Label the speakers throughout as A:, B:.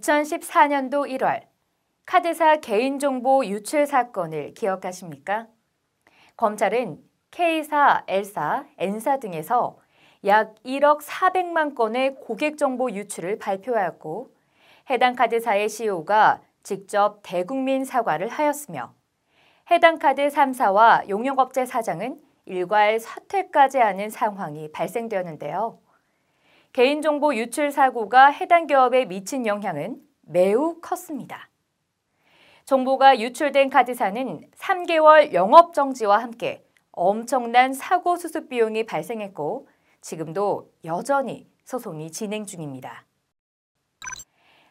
A: 2014년도 1월 카드사 개인정보 유출 사건을 기억하십니까? 검찰은 K사, L사, N사 등에서 약 1억 400만 건의 고객정보 유출을 발표하였고 해당 카드사의 CEO가 직접 대국민 사과를 하였으며 해당 카드 3사와 용역업체 사장은 일괄 사퇴까지 하는 상황이 발생되었는데요. 개인정보 유출 사고가 해당 기업에 미친 영향은 매우 컸습니다. 정보가 유출된 카드사는 3개월 영업 정지와 함께 엄청난 사고 수습 비용이 발생했고 지금도 여전히 소송이 진행 중입니다.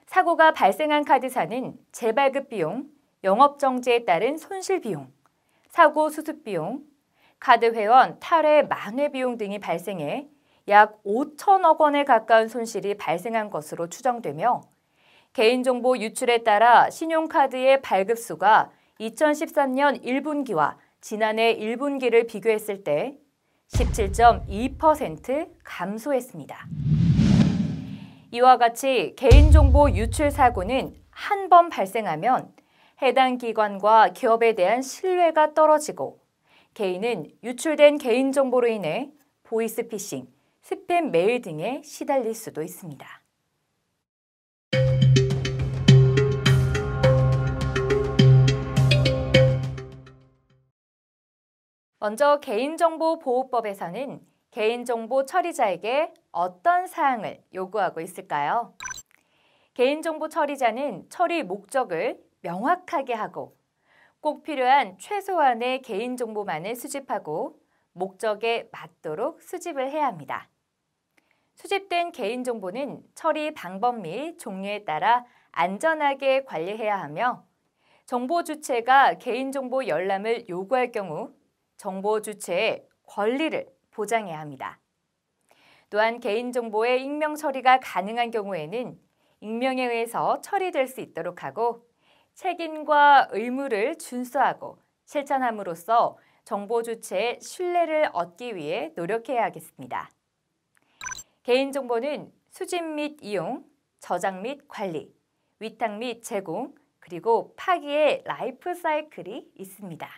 A: 사고가 발생한 카드사는 재발급 비용, 영업 정지에 따른 손실 비용, 사고 수습 비용, 카드 회원 탈회 만회 비용 등이 발생해 약 5천억 원에 가까운 손실이 발생한 것으로 추정되며 개인정보 유출에 따라 신용카드의 발급수가 2013년 1분기와 지난해 1분기를 비교했을 때 17.2% 감소했습니다. 이와 같이 개인정보 유출 사고는 한 번 발생하면 해당 기관과 기업에 대한 신뢰가 떨어지고 개인은 유출된 개인정보로 인해 보이스피싱, 스팸 메일 등에 시달릴 수도 있습니다. 먼저 개인정보보호법에서는 개인정보 처리자에게 어떤 사항을 요구하고 있을까요? 개인정보 처리자는 처리 목적을 명확하게 하고 꼭 필요한 최소한의 개인정보만을 수집하고 목적에 맞도록 수집을 해야 합니다. 수집된 개인정보는 처리 방법 및 종류에 따라 안전하게 관리해야 하며 정보 주체가 개인정보 열람을 요구할 경우 정보 주체의 권리를 보장해야 합니다. 또한 개인정보의 익명 처리가 가능한 경우에는 익명에 의해서 처리될 수 있도록 하고 책임과 의무를 준수하고 실천함으로써 정보 주체의 신뢰를 얻기 위해 노력해야겠습니다. 하 개인정보는 수집 및 이용, 저장 및 관리, 위탁 및 제공, 그리고 파기의 라이프 사이클이 있습니다.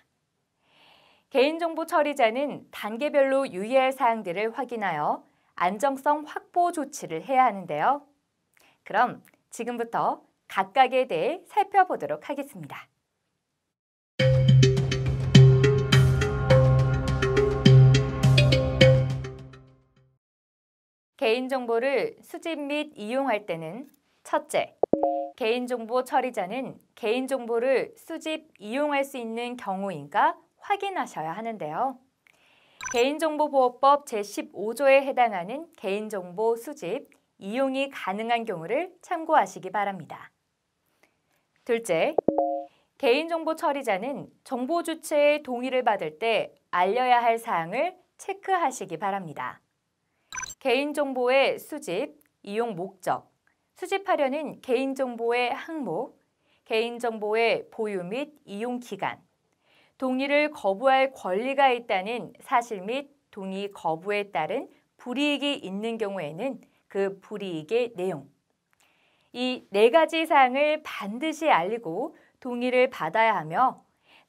A: 개인정보 처리자는 단계별로 유의할 사항들을 확인하여 안정성 확보 조치를 해야 하는데요. 그럼 지금부터 각각에 대해 살펴보도록 하겠습니다. 개인정보를 수집 및 이용할 때는 첫째, 개인정보 처리자는 개인정보를 수집, 이용할 수 있는 경우인가 확인하셔야 하는데요. 개인정보보호법 제15조에 해당하는 개인정보 수집, 이용이 가능한 경우를 참고하시기 바랍니다. 둘째, 개인정보 처리자는 정보 주체의 동의를 받을 때 알려야 할 사항을 체크하시기 바랍니다. 개인정보의 수집, 이용 목적, 수집하려는 개인정보의 항목, 개인정보의 보유 및 이용 기간, 동의를 거부할 권리가 있다는 사실 및 동의 거부에 따른 불이익이 있는 경우에는 그 불이익의 내용. 이 네 가지 사항을 반드시 알리고 동의를 받아야 하며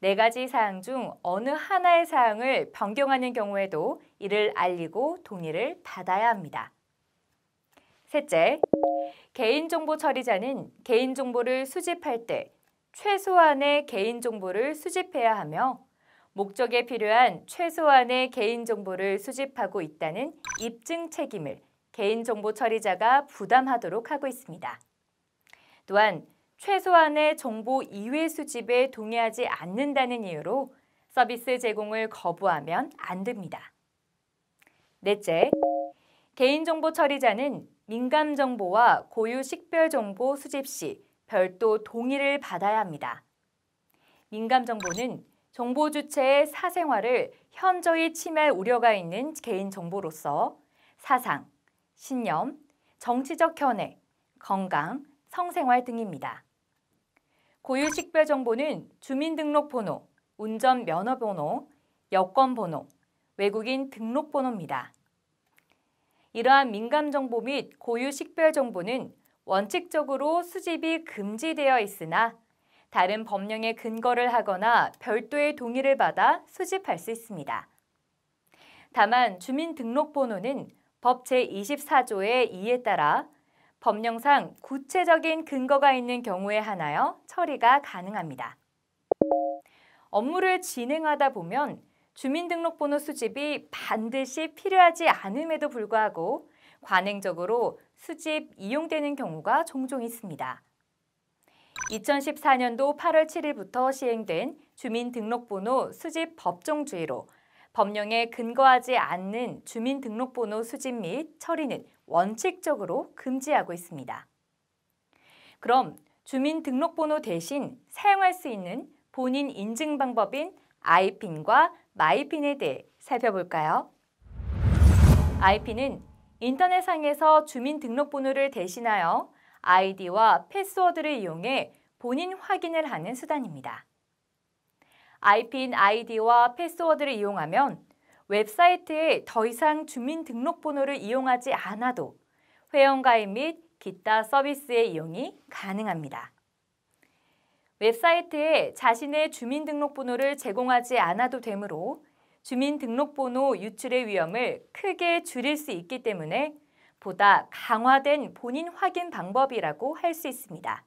A: 네 가지 사항 중 어느 하나의 사항을 변경하는 경우에도 이를 알리고 동의를 받아야 합니다. 셋째, 개인정보 처리자는 개인정보를 수집할 때 최소한의 개인정보를 수집해야 하며 목적에 필요한 최소한의 개인정보를 수집하고 있다는 입증 책임을 개인정보 처리자가 부담하도록 하고 있습니다. 또한 최소한의 정보 이외 수집에 동의하지 않는다는 이유로 서비스 제공을 거부하면 안 됩니다. 넷째, 개인정보 처리자는 민감 정보와 고유 식별 정보 수집 시 별도 동의를 받아야 합니다. 민감 정보는 정보 주체의 사생활을 현저히 침해 우려가 있는 개인 정보로서 사상, 신념, 정치적 견해, 건강, 성생활 등입니다. 고유식별정보는 주민등록번호, 운전면허번호, 여권번호, 외국인 등록번호입니다. 이러한 민감정보 및 고유식별정보는 원칙적으로 수집이 금지되어 있으나 다른 법령의 근거를 하거나 별도의 동의를 받아 수집할 수 있습니다. 다만 주민등록번호는 법 제24조의 2에 따라 법령상 구체적인 근거가 있는 경우에 한하여 처리가 가능합니다. 업무를 진행하다 보면 주민등록번호 수집이 반드시 필요하지 않음에도 불구하고 관행적으로 수집 이용되는 경우가 종종 있습니다. 2014년도 8월 7일부터 시행된 주민등록번호 수집 법정주의로 법령에 근거하지 않는 주민등록번호 수집 및 처리는 원칙적으로 금지하고 있습니다. 그럼 주민등록번호 대신 사용할 수 있는 본인 인증 방법인 아이핀과 마이핀에 대해 살펴볼까요? 아이핀은 인터넷상에서 주민등록번호를 대신하여 아이디와 패스워드를 이용해 본인 확인을 하는 수단입니다. 아이핀 아이디와 패스워드를 이용하면 웹사이트에 더 이상 주민등록번호를 이용하지 않아도 회원가입 및 기타 서비스의 이용이 가능합니다. 웹사이트에 자신의 주민등록번호를 제공하지 않아도 되므로 주민등록번호 유출의 위험을 크게 줄일 수 있기 때문에 보다 강화된 본인 확인 방법이라고 할 수 있습니다.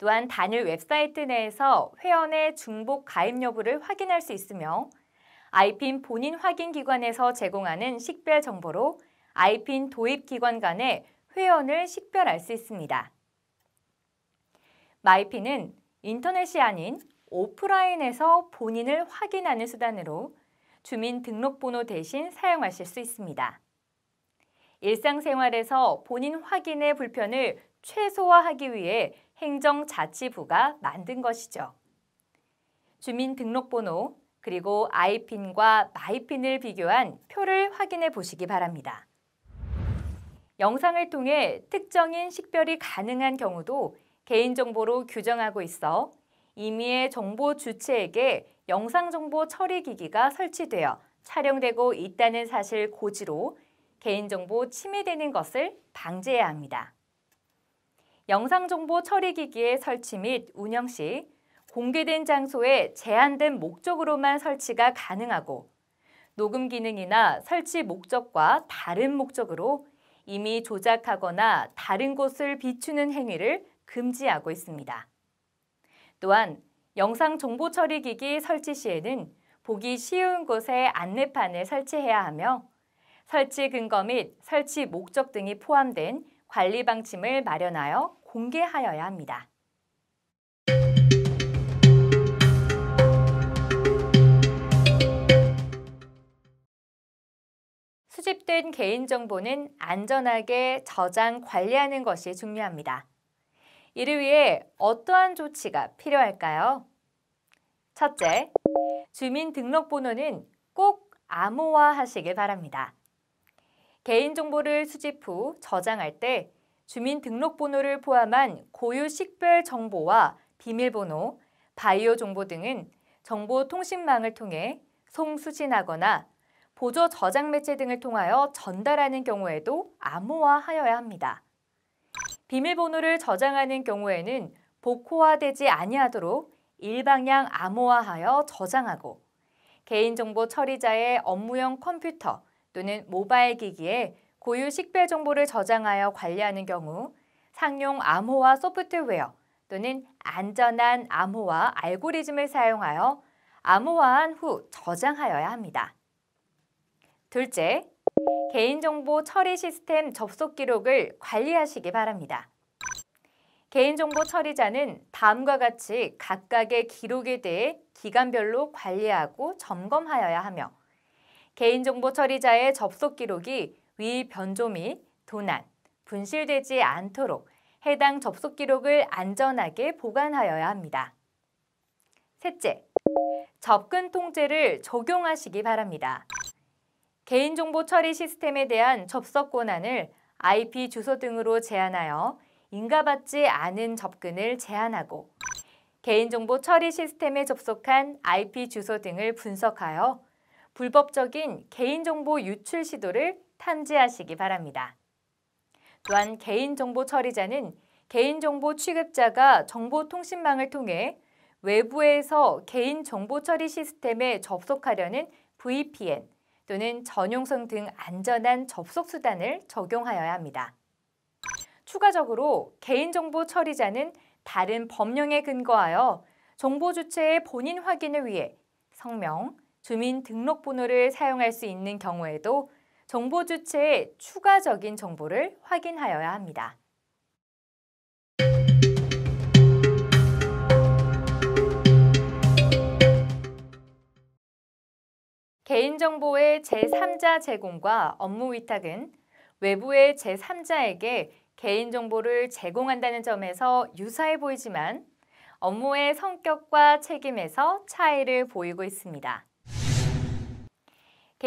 A: 또한 단일 웹사이트 내에서 회원의 중복 가입 여부를 확인할 수 있으며 아이핀 본인 확인 기관에서 제공하는 식별 정보로 아이핀 도입 기관 간의 회원을 식별할 수 있습니다. 마이핀은 인터넷이 아닌 오프라인에서 본인을 확인하는 수단으로 주민등록번호 대신 사용하실 수 있습니다. 일상생활에서 본인 확인의 불편을 최소화하기 위해 행정자치부가 만든 것이죠. 주민등록번호 그리고 아이핀과 마이핀을 비교한 표를 확인해 보시기 바랍니다. 영상을 통해 특정인 식별이 가능한 경우도 개인정보로 규정하고 있어 임의의 정보 주체에게 영상정보 처리기기가 설치되어 촬영되고 있다는 사실 고지로 개인정보 침해되는 것을 방지해야 합니다. 영상정보 처리기기의 설치 및 운영 시 공개된 장소에 제한된 목적으로만 설치가 가능하고 녹음 기능이나 설치 목적과 다른 목적으로 이미 조작하거나 다른 곳을 비추는 행위를 금지하고 있습니다. 또한 영상 정보 처리 기기 설치 시에는 보기 쉬운 곳에 안내판을 설치해야 하며 설치 근거 및 설치 목적 등이 포함된 관리 방침을 마련하여 공개하여야 합니다. 수집된 개인정보는 안전하게 저장 관리하는 것이 중요합니다. 이를 위해 어떠한 조치가 필요할까요? 첫째, 주민등록번호는 꼭 암호화하시길 바랍니다. 개인정보를 수집 후 저장할 때 주민등록번호를 포함한 고유 식별 정보와 비밀번호, 바이오 정보 등은 정보통신망을 통해 송수신하거나 보조 저장 매체 등을 통하여 전달하는 경우에도 암호화하여야 합니다. 비밀번호를 저장하는 경우에는 복호화되지 아니하도록 일방향 암호화하여 저장하고 개인정보 처리자의 업무용 컴퓨터, 또는 모바일 기기에 고유 식별 정보를 저장하여 관리하는 경우 상용 암호화 소프트웨어 또는 안전한 암호화 알고리즘을 사용하여 암호화한 후 저장하여야 합니다. 둘째, 개인정보 처리 시스템 접속 기록을 관리하시기 바랍니다. 개인정보 처리자는 다음과 같이 각각의 기록에 대해 기간별로 관리하고 점검하여야 하며 개인정보 처리자의 접속 기록이 위 변조 및 도난, 분실되지 않도록 해당 접속 기록을 안전하게 보관하여야 합니다. 셋째, 접근 통제를 적용하시기 바랍니다. 개인정보 처리 시스템에 대한 접속 권한을 IP 주소 등으로 제한하여 인가받지 않은 접근을 제한하고 개인정보 처리 시스템에 접속한 IP 주소 등을 분석하여 불법적인 개인정보 유출 시도를 탐지하시기 바랍니다. 또한 개인정보 처리자는 개인정보 취급자가 정보통신망을 통해 외부에서 개인정보 처리 시스템에 접속하려는 VPN 또는 전용성 등 안전한 접속 수단을 적용하여야 합니다. 추가적으로 개인정보 처리자는 다른 법령에 근거하여 정보 주체의 본인 확인을 위해 성명, 주민등록번호를 사용할 수 있는 경우에도 정보 주체의 추가적인 정보를 확인하여야 합니다. 개인정보의 제3자 제공과 업무 위탁은 외부의 제3자에게 개인정보를 제공한다는 점에서 유사해 보이지만 업무의 성격과 책임에서 차이를 보이고 있습니다.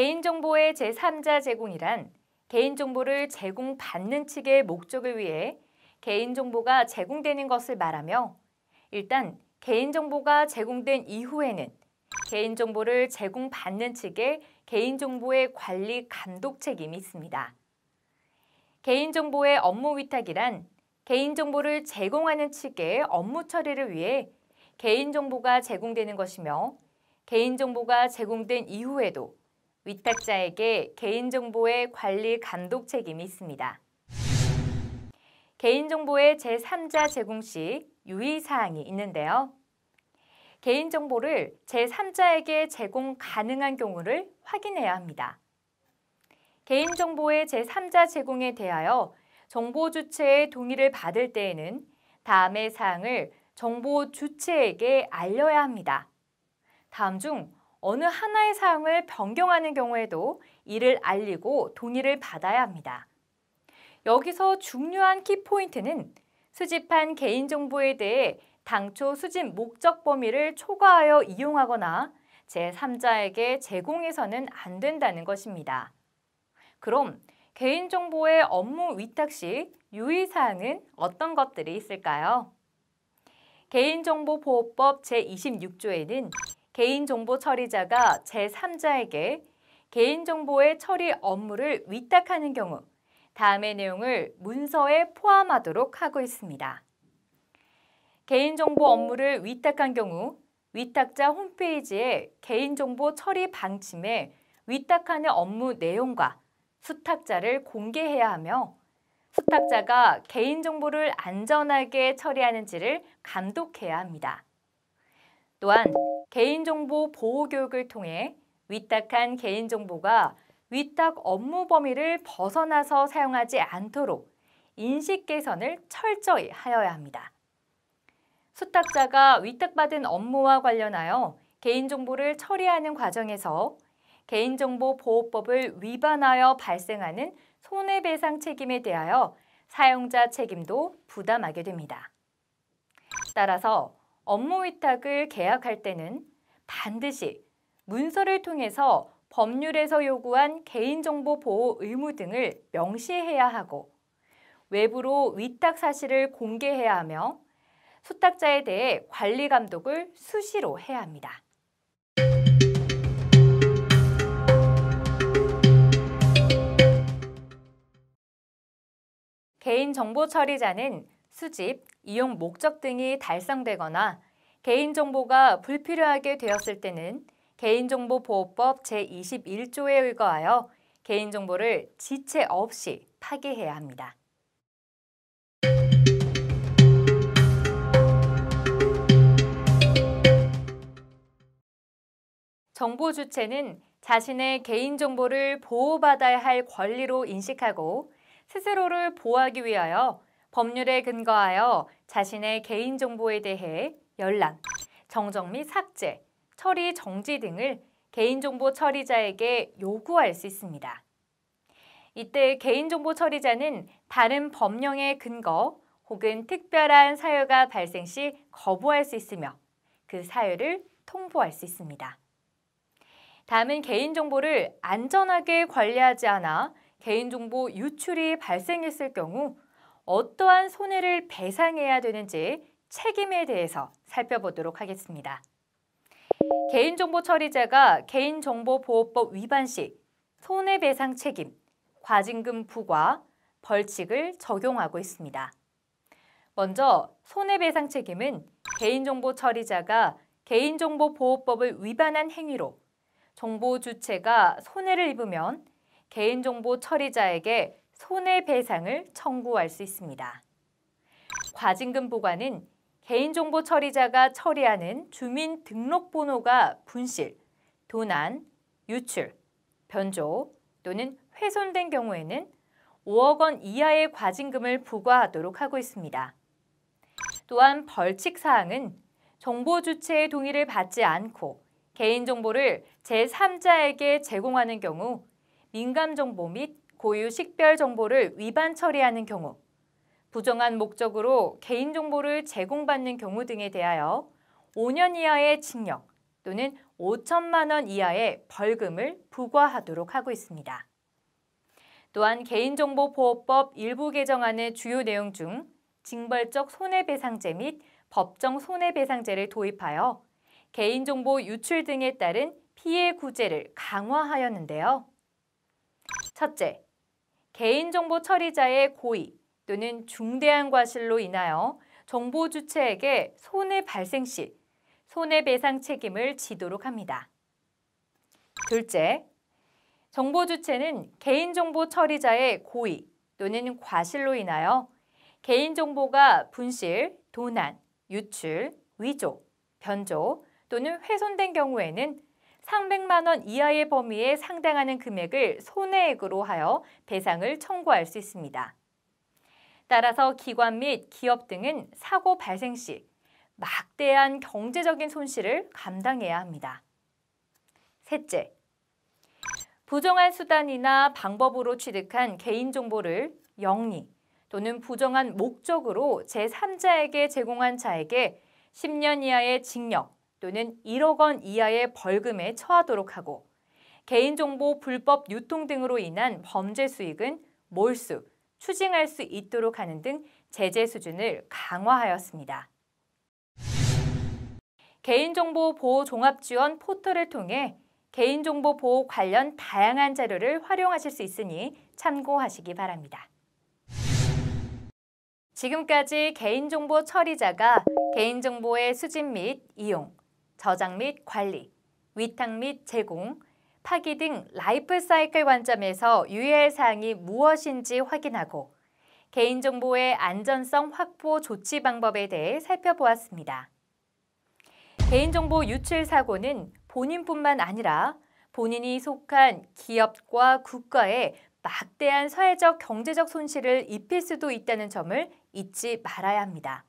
A: 개인정보의 제3자 제공이란 개인정보를 제공받는 측의 목적을 위해 개인정보가 제공되는 것을 말하며 일단 개인정보가 제공된 이후에는 개인정보를 제공받는 측의 개인정보의 관리 감독 책임이 있습니다. 개인정보의 업무 위탁이란 개인정보를 제공하는 측의 업무 처리를 위해 개인정보가 제공되는 것이며 개인정보가 제공된 이후에도 위탁자에게 개인정보의 관리 감독 책임이 있습니다. 개인정보의 제3자 제공 시 유의사항이 있는데요. 개인정보를 제3자에게 제공 가능한 경우를 확인해야 합니다. 개인정보의 제3자 제공에 대하여 정보 주체의 동의를 받을 때에는 다음의 사항을 정보 주체에게 알려야 합니다. 다음 중 어느 하나의 사항을 변경하는 경우에도 이를 알리고 동의를 받아야 합니다. 여기서 중요한 키포인트는 수집한 개인정보에 대해 당초 수집 목적 범위를 초과하여 이용하거나 제3자에게 제공해서는 안 된다는 것입니다. 그럼 개인정보의 업무 위탁 시 유의사항은 어떤 것들이 있을까요? 개인정보보호법 제26조에는 개인정보 처리자가 제3자에게 개인정보의 처리 업무를 위탁하는 경우 다음의 내용을 문서에 포함하도록 하고 있습니다. 개인정보 업무를 위탁한 경우 위탁자 홈페이지에 개인정보 처리 방침에 위탁하는 업무 내용과 수탁자를 공개해야 하며 수탁자가 개인정보를 안전하게 처리하는지를 감독해야 합니다. 또한 개인정보 보호 교육을 통해 위탁한 개인정보가 위탁 업무 범위를 벗어나서 사용하지 않도록 인식 개선을 철저히 하여야 합니다. 수탁자가 위탁받은 업무와 관련하여 개인정보를 처리하는 과정에서 개인정보보호법을 위반하여 발생하는 손해배상 책임에 대하여 사용자 책임도 부담하게 됩니다. 따라서 업무 위탁을 계약할 때는 반드시 문서를 통해서 법률에서 요구한 개인정보 보호 의무 등을 명시해야 하고 외부로 위탁 사실을 공개해야 하며 수탁자에 대해 관리 감독을 수시로 해야 합니다. 개인정보 처리자는 수집, 이용 목적 등이 달성되거나 개인정보가 불필요하게 되었을 때는 개인정보보호법 제21조에 의거하여 개인정보를 지체 없이 파괴해야 합니다. 정보 주체는 자신의 개인정보를 보호받아야 할 권리로 인식하고 스스로를 보호하기 위하여 법률에 근거하여 자신의 개인정보에 대해 열람, 정정 및 삭제, 처리 정지 등을 개인정보 처리자에게 요구할 수 있습니다. 이때 개인정보 처리자는 다른 법령의 근거 혹은 특별한 사유가 발생 시 거부할 수 있으며 그 사유를 통보할 수 있습니다. 다음은 개인정보를 안전하게 관리하지 않아 개인정보 유출이 발생했을 경우 어떠한 손해를 배상해야 되는지 책임에 대해서 살펴보도록 하겠습니다. 개인정보 처리자가 개인정보보호법 위반 시 손해배상 책임, 과징금 부과, 벌칙을 적용하고 있습니다. 먼저 손해배상 책임은 개인정보 처리자가 개인정보보호법을 위반한 행위로 정보 주체가 손해를 입으면 개인정보 처리자에게 손해배상을 청구할 수 있습니다. 과징금 보관은 개인정보 처리자가 처리하는 주민등록번호가 분실, 도난, 유출, 변조 또는 훼손된 경우에는 5억 원 이하의 과징금을 부과하도록 하고 있습니다. 또한 벌칙사항은 정보 주체의 동의를 받지 않고 개인정보를 제3자에게 제공하는 경우 민감정보 및 고유 식별 정보를 위반 처리하는 경우, 부정한 목적으로 개인정보를 제공받는 경우 등에 대하여 5년 이하의 징역 또는 5천만 원 이하의 벌금을 부과하도록 하고 있습니다. 또한 개인정보보호법 일부 개정안의 주요 내용 중 징벌적 손해배상제 및 법정 손해배상제를 도입하여 개인정보 유출 등에 따른 피해 구제를 강화하였는데요. 첫째, 개인정보 처리자의 고의 또는 중대한 과실로 인하여 정보 주체에게 손해 발생 시 손해배상 책임을 지도록 합니다. 둘째, 정보 주체는 개인정보 처리자의 고의 또는 과실로 인하여 개인정보가 분실, 도난, 유출, 위조, 변조 또는 훼손된 경우에는 300만 원 이하의 범위에 상당하는 금액을 손해액으로 하여 배상을 청구할 수 있습니다. 따라서 기관 및 기업 등은 사고 발생 시 막대한 경제적인 손실을 감당해야 합니다. 셋째, 부정한 수단이나 방법으로 취득한 개인정보를 영리 또는 부정한 목적으로 제3자에게 제공한 자에게 10년 이하의 징역 또는 1억 원 이하의 벌금에 처하도록 하고 개인정보 불법 유통 등으로 인한 범죄 수익은 몰수, 추징할 수 있도록 하는 등 제재 수준을 강화하였습니다. 개인정보 보호 종합지원 포털을 통해 개인정보 보호 관련 다양한 자료를 활용하실 수 있으니 참고하시기 바랍니다. 지금까지 개인정보 처리자가 개인정보의 수집 및 이용, 저장 및 관리, 위탁 및 제공, 파기 등 라이프 사이클 관점에서 유의할 사항이 무엇인지 확인하고 개인정보의 안전성 확보 조치 방법에 대해 살펴보았습니다. 개인정보 유출 사고는 본인뿐만 아니라 본인이 속한 기업과 국가에 막대한 사회적 경제적 손실을 입힐 수도 있다는 점을 잊지 말아야 합니다.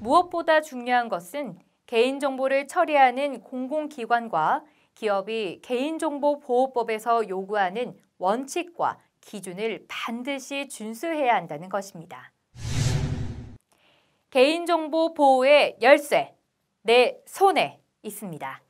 A: 무엇보다 중요한 것은 개인정보를 처리하는 공공기관과 기업이 개인정보보호법에서 요구하는 원칙과 기준을 반드시 준수해야 한다는 것입니다. 개인정보 보호의 열쇠, 내 손에 있습니다.